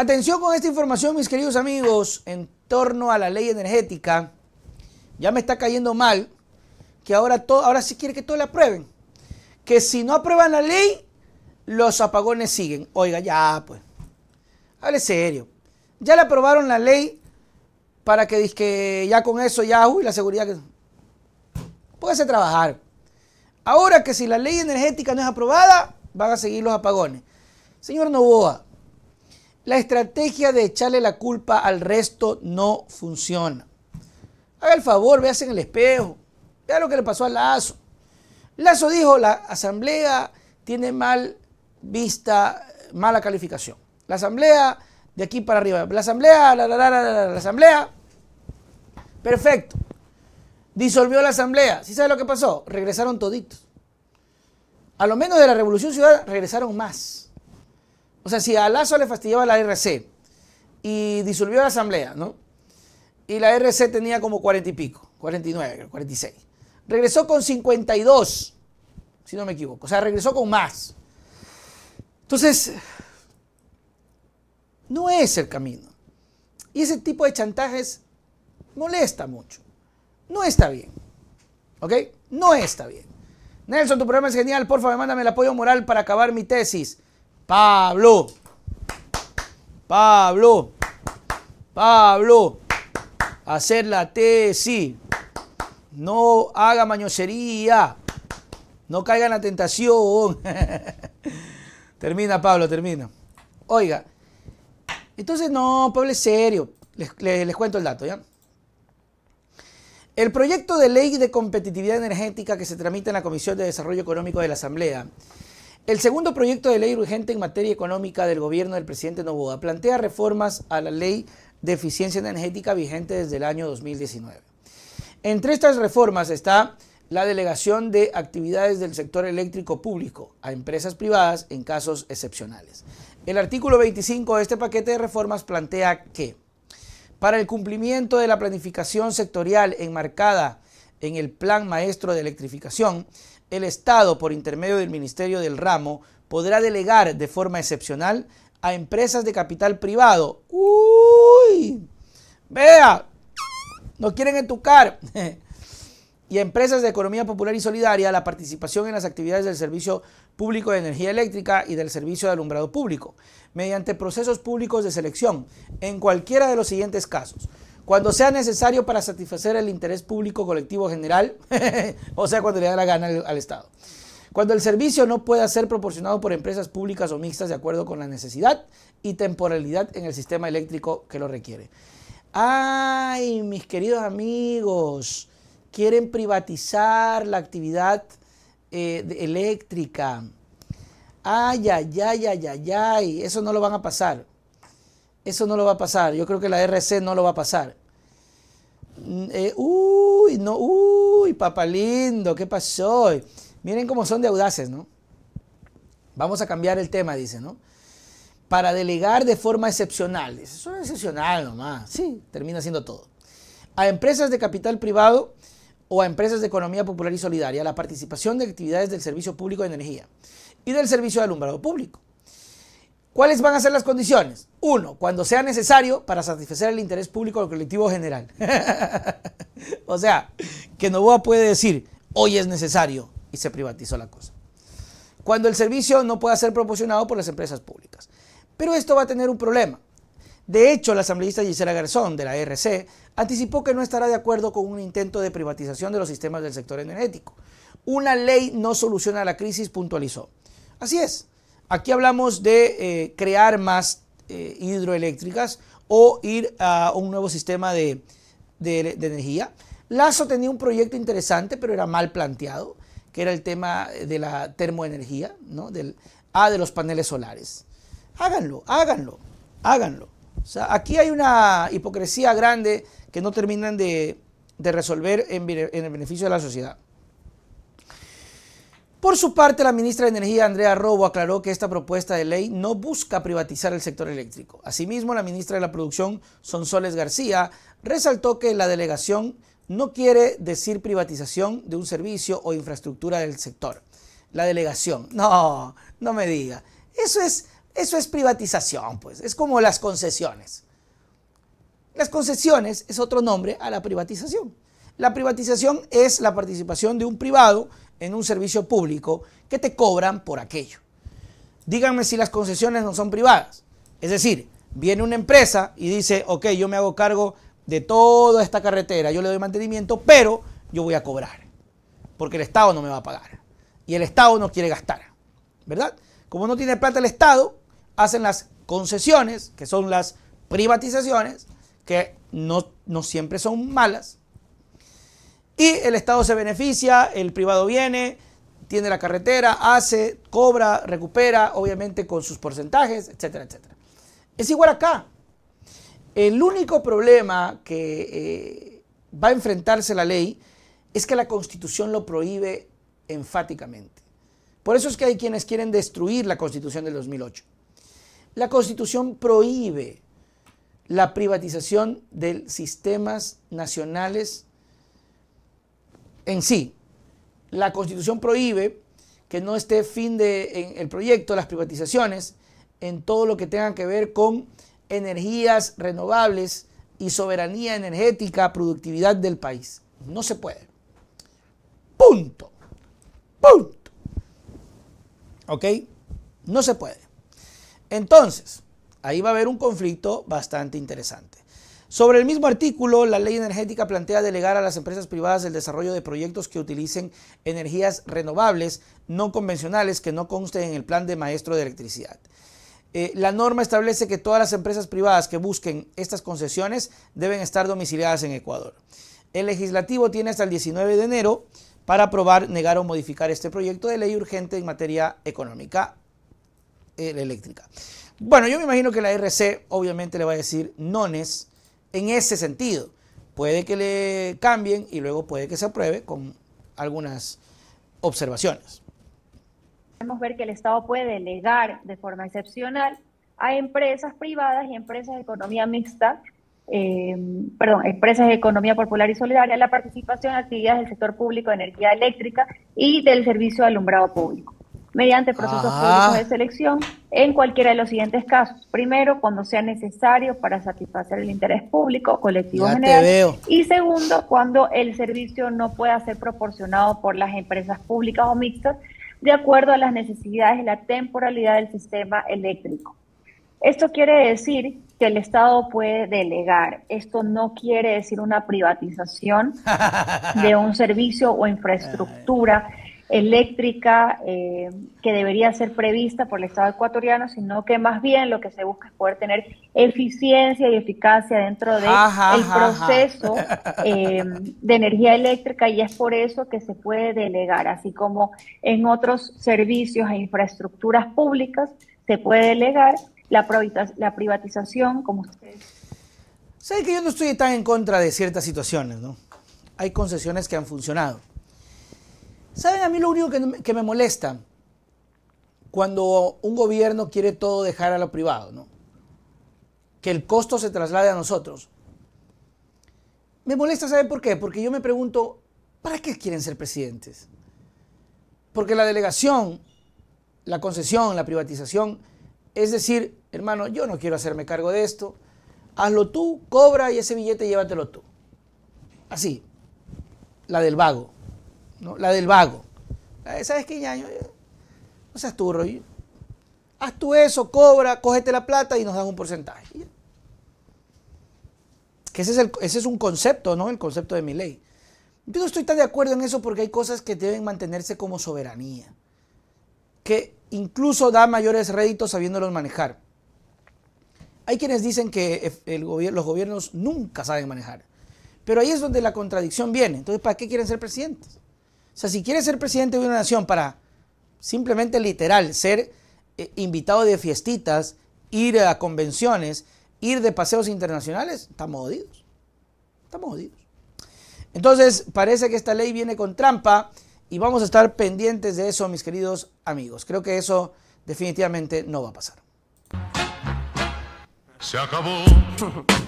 Atención con esta información, mis queridos amigos, en torno a la ley energética. Ya me está cayendo mal que ahora, todo, ahora sí quiere que todo la aprueben. Que si no aprueban la ley, los apagones siguen. Oiga, ya pues. Hable serio. Ya le aprobaron la ley para que, que ya con eso, ya, y la seguridad que... Puedes trabajar. Ahora que si la ley energética no es aprobada, van a seguir los apagones. Señor Novoa, la estrategia de echarle la culpa al resto no funciona. Haga el favor, véase en el espejo. Vea lo que le pasó a Lazo. Lazo dijo, la asamblea tiene mal vista, mala calificación. La asamblea de aquí para arriba. La asamblea, la, la, la, la, la asamblea. Perfecto. Disolvió la asamblea. ¿Sí sabe lo que pasó? Regresaron toditos. A lo menos de la Revolución Ciudadana regresaron más. O sea, si a Lazo le fastidiaba la RC y disolvió la asamblea, ¿no? Y la RC tenía como 40 y pico, 49, 46. Regresó con 52, si no me equivoco. O sea, regresó con más. Entonces, no es el camino. Y ese tipo de chantajes molesta mucho. No está bien. ¿Ok? No está bien. Nelson, tu programa es genial. Por favor, mándame el apoyo moral para acabar mi tesis. Pablo. Pablo. Pablo. Hacer la tesis. No haga mañosería. No caiga en la tentación. termina, Pablo, termina. Oiga, entonces no, Pablo es serio. Les, les, cuento el dato, ¿ya? El proyecto de ley de competitividad energética que se tramita en la Comisión de Desarrollo Económico de la Asamblea el segundo proyecto de ley urgente en materia económica del gobierno del presidente Novoa plantea reformas a la ley de eficiencia energética vigente desde el año 2019. Entre estas reformas está la delegación de actividades del sector eléctrico público a empresas privadas en casos excepcionales. El artículo 25 de este paquete de reformas plantea que para el cumplimiento de la planificación sectorial enmarcada en el Plan Maestro de Electrificación, el Estado, por intermedio del Ministerio del Ramo, podrá delegar de forma excepcional a empresas de capital privado. ¡Uy! Vea, No quieren entucar. y a empresas de economía popular y solidaria la participación en las actividades del Servicio Público de Energía Eléctrica y del Servicio de Alumbrado Público, mediante procesos públicos de selección, en cualquiera de los siguientes casos cuando sea necesario para satisfacer el interés público colectivo general, o sea, cuando le da la gana al, Estado. Cuando el servicio no pueda ser proporcionado por empresas públicas o mixtas de acuerdo con la necesidad y temporalidad en el sistema eléctrico que lo requiere. Ay, mis queridos amigos, quieren privatizar la actividad eh, eléctrica. Ay, ay, ay, ay, ay, ay, eso no lo van a pasar. Eso no lo va a pasar. Yo creo que la RC no lo va a pasar. Mm, eh, uy, no, uy, papá lindo, ¿qué pasó? Miren cómo son de audaces, ¿no? Vamos a cambiar el tema, dice, ¿no? Para delegar de forma excepcional. Dice, eso es excepcional nomás. Sí, termina siendo todo. A empresas de capital privado o a empresas de economía popular y solidaria la participación de actividades del servicio público de energía y del servicio de alumbrado público ¿Cuáles van a ser las condiciones? Uno, cuando sea necesario para satisfacer el interés público del colectivo general. o sea, que Novoa puede decir, hoy es necesario, y se privatizó la cosa. Cuando el servicio no pueda ser proporcionado por las empresas públicas. Pero esto va a tener un problema. De hecho, la asambleísta Gisela Garzón de la RC anticipó que no estará de acuerdo con un intento de privatización de los sistemas del sector energético. Una ley no soluciona la crisis, puntualizó. Así es. Aquí hablamos de eh, crear más eh, hidroeléctricas o ir a un nuevo sistema de, energía. Lazo tenía un proyecto interesante, pero era mal planteado, que era el tema de la termoenergía, ¿no? Del, ah, de los paneles solares. Háganlo, háganlo, háganlo. aquí hay una hipocresía grande que no terminan de, resolver en el beneficio de la sociedad. Por su parte, la ministra de Energía, Andrea Robo, aclaró que esta propuesta de ley no busca privatizar el sector eléctrico. Asimismo, la ministra de la Producción, Sonsoles García, resaltó que la delegación no quiere decir privatización de un servicio o infraestructura del sector. La delegación, no, no me diga. Eso es, eso es privatización, pues. Es como las concesiones. Las concesiones es otro nombre a la privatización. La privatización es la participación de un privado en un servicio público que te cobran por aquello. Díganme si las concesiones no son privadas. Es decir, viene una empresa y dice, ok, yo me hago cargo de toda esta carretera, yo le doy mantenimiento, pero yo voy a cobrar, porque el Estado no me va a pagar. Y el Estado no quiere gastar, ¿verdad? Como no tiene plata el Estado, hacen las concesiones, que son las privatizaciones, que no, no siempre son malas, y el Estado se beneficia, el privado viene, tiene la carretera, hace, cobra, recupera, obviamente con sus porcentajes, etcétera, etcétera. Es igual acá. El único problema que eh, va a enfrentarse la ley es que la Constitución lo prohíbe enfáticamente. Por eso es que hay quienes quieren destruir la Constitución del 2008. La Constitución prohíbe la privatización de sistemas nacionales en sí. La Constitución prohíbe que no esté fin de el proyecto las privatizaciones en todo lo que tenga que ver con energías renovables y soberanía energética, productividad del país. No se puede. Punto. Punto. ¿Ok? No se puede. Entonces, ahí va a haber un conflicto bastante interesante. Sobre el mismo artículo, la ley energética plantea delegar a las empresas privadas el desarrollo de proyectos que utilicen energías renovables no convencionales que no consten en el plan de maestro de electricidad. Eh, la norma establece que todas las empresas privadas que busquen estas concesiones deben estar domiciliadas en Ecuador. El legislativo tiene hasta el 19 de enero para aprobar, negar o modificar este proyecto de ley urgente en materia económica eh, eléctrica. Bueno, yo me imagino que la RC obviamente le va a decir nones en ese sentido. Puede que le cambien y luego puede que se apruebe con algunas observaciones. Podemos ver que el Estado puede delegar de forma excepcional a empresas privadas y empresas de economía mixta, eh, perdón, empresas de economía popular y solidaria, la participación en actividades del sector público de energía eléctrica y del servicio de alumbrado público mediante procesos públicos ah. de selección en cualquiera de los siguientes casos. Primero, cuando sea necesario para satisfacer el interés público, colectivo general. Y segundo, cuando el servicio no pueda ser proporcionado por las empresas públicas o mixtas de acuerdo a las necesidades y la temporalidad del sistema eléctrico. Esto quiere decir que el Estado puede delegar. Esto no quiere decir una privatización de un servicio o infraestructura eléctrica eh, que debería ser prevista por el Estado ecuatoriano, sino que más bien lo que se busca es poder tener eficiencia y eficacia dentro del proceso eh, de energía eléctrica y es por eso que se puede delegar, así como en otros servicios e infraestructuras públicas se puede delegar la, privatización, como ustedes. Sé que yo no estoy tan en contra de ciertas situaciones, ¿no? Hay concesiones que han funcionado ¿Saben a mí lo único que, me molesta? Cuando un gobierno quiere todo dejar a lo privado, ¿no? Que el costo se traslade a nosotros. Me molesta, ¿saben por qué? Porque yo me pregunto, ¿para qué quieren ser presidentes? Porque la delegación, la concesión, la privatización, es decir, hermano, yo no quiero hacerme cargo de esto, hazlo tú, cobra y ese billete llévatelo tú. Así, la del vago la del vago. Eh, ¿Sabes qué, ñaño? Eh, no seas tú, rollo. Haz tú eso, cobra, cógete la plata y nos das un porcentaje. Que ese es, es un concepto, ¿no? El concepto de mi ley. Yo no estoy tan de acuerdo en eso porque hay cosas que deben mantenerse como soberanía. Que incluso da mayores réditos sabiéndolos manejar. Hay quienes dicen que los gobiernos nunca saben manejar. Pero ahí es donde la contradicción viene. Entonces, ¿para qué quieren ser presidentes? O sea, si quieres ser presidente de una nación para simplemente literal ser eh, invitado de fiestitas, ir a convenciones, ir de paseos internacionales, estamos jodidos. Estamos jodidos. Entonces, parece que esta ley viene con trampa y vamos a estar pendientes de eso, mis queridos amigos. Creo que eso definitivamente no va a pasar. Se acabó.